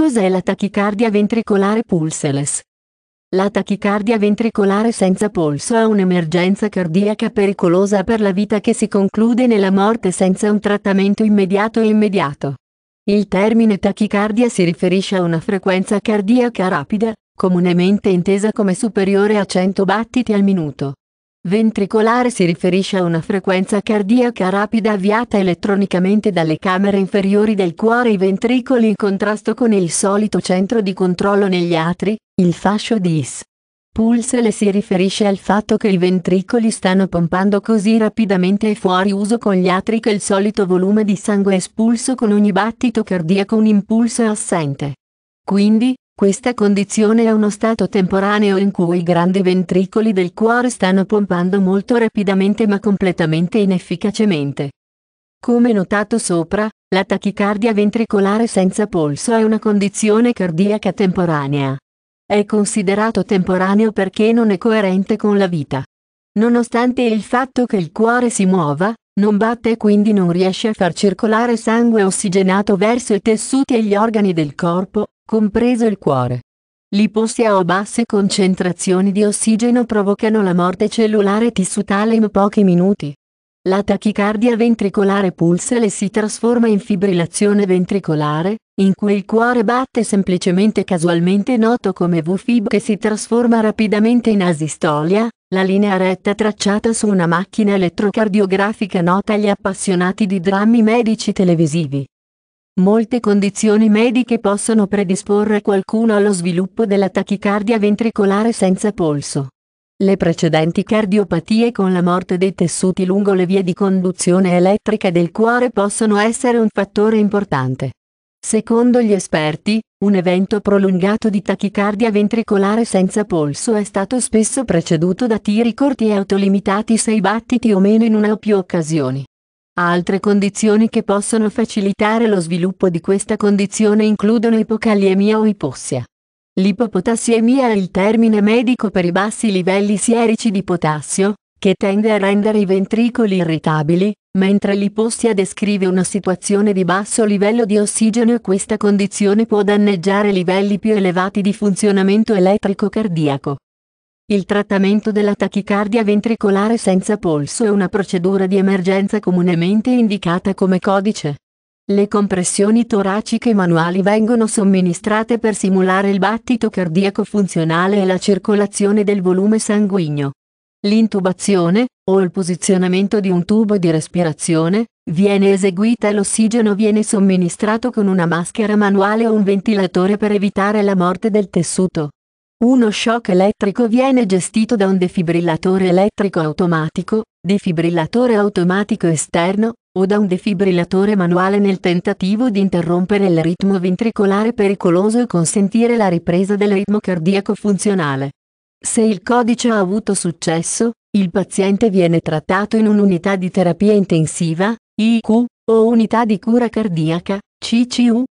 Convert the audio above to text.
Cos'è la tachicardia ventricolare pulseless? La tachicardia ventricolare senza polso è un'emergenza cardiaca pericolosa per la vita che si conclude nella morte senza un trattamento immediato e immediato. Il termine tachicardia si riferisce a una frequenza cardiaca rapida, comunemente intesa come superiore a 100 battiti al minuto. Ventricolare si riferisce a una frequenza cardiaca rapida avviata elettronicamente dalle camere inferiori del cuore i ventricoli in contrasto con il solito centro di controllo negli atri, il fascio dis. Pulsele si riferisce al fatto che i ventricoli stanno pompando così rapidamente e fuori uso con gli atri che il solito volume di sangue è espulso con ogni battito cardiaco un impulso è assente. Quindi, questa condizione è uno stato temporaneo in cui i grandi ventricoli del cuore stanno pompando molto rapidamente ma completamente inefficacemente. Come notato sopra, la tachicardia ventricolare senza polso è una condizione cardiaca temporanea. È considerato temporaneo perché non è coerente con la vita. Nonostante il fatto che il cuore si muova, non batte e quindi non riesce a far circolare sangue ossigenato verso i tessuti e gli organi del corpo, compreso il cuore. Lipossia o basse concentrazioni di ossigeno provocano la morte cellulare tissutale in pochi minuti. La tachicardia ventricolare pulsale si trasforma in fibrillazione ventricolare, in cui il cuore batte semplicemente casualmente noto come V-fib che si trasforma rapidamente in asistolia, la linea retta tracciata su una macchina elettrocardiografica nota agli appassionati di drammi medici televisivi. Molte condizioni mediche possono predisporre qualcuno allo sviluppo della tachicardia ventricolare senza polso. Le precedenti cardiopatie con la morte dei tessuti lungo le vie di conduzione elettrica del cuore possono essere un fattore importante. Secondo gli esperti, un evento prolungato di tachicardia ventricolare senza polso è stato spesso preceduto da tiri corti e autolimitati sei battiti o meno in una o più occasioni. Altre condizioni che possono facilitare lo sviluppo di questa condizione includono ipocaliemia o ipossia. L'ipopotassiemia è il termine medico per i bassi livelli sierici di potassio, che tende a rendere i ventricoli irritabili, mentre l'ipossia descrive una situazione di basso livello di ossigeno e questa condizione può danneggiare livelli più elevati di funzionamento elettrico cardiaco. Il trattamento della tachicardia ventricolare senza polso è una procedura di emergenza comunemente indicata come codice le compressioni toraciche manuali vengono somministrate per simulare il battito cardiaco funzionale e la circolazione del volume sanguigno. L'intubazione, o il posizionamento di un tubo di respirazione, viene eseguita e l'ossigeno viene somministrato con una maschera manuale o un ventilatore per evitare la morte del tessuto. Uno shock elettrico viene gestito da un defibrillatore elettrico automatico, defibrillatore automatico esterno, o da un defibrillatore manuale nel tentativo di interrompere il ritmo ventricolare pericoloso e consentire la ripresa del ritmo cardiaco funzionale. Se il codice ha avuto successo, il paziente viene trattato in un'unità di terapia intensiva, IQ, o unità di cura cardiaca, CCU,